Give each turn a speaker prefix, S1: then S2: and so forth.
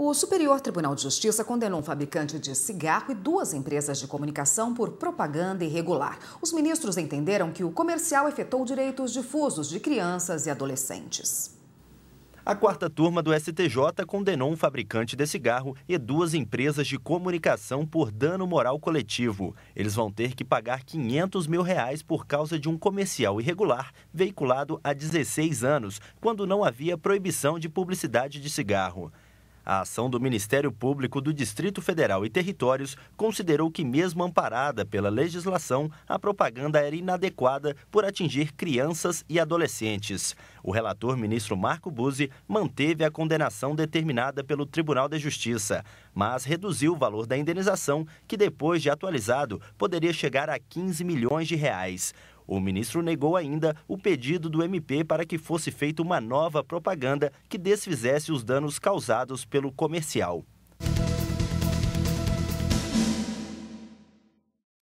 S1: O Superior Tribunal de Justiça condenou um fabricante de cigarro e duas empresas de comunicação por propaganda irregular. Os ministros entenderam que o comercial efetuou direitos difusos de crianças e adolescentes.
S2: A quarta turma do STJ condenou um fabricante de cigarro e duas empresas de comunicação por dano moral coletivo. Eles vão ter que pagar 500 mil reais por causa de um comercial irregular veiculado há 16 anos, quando não havia proibição de publicidade de cigarro. A ação do Ministério Público do Distrito Federal e Territórios considerou que, mesmo amparada pela legislação, a propaganda era inadequada por atingir crianças e adolescentes. O relator ministro Marco Buzzi manteve a condenação determinada pelo Tribunal de Justiça, mas reduziu o valor da indenização, que depois de atualizado poderia chegar a 15 milhões de reais. O ministro negou ainda o pedido do MP para que fosse feita uma nova propaganda que desfizesse os danos causados pelo comercial.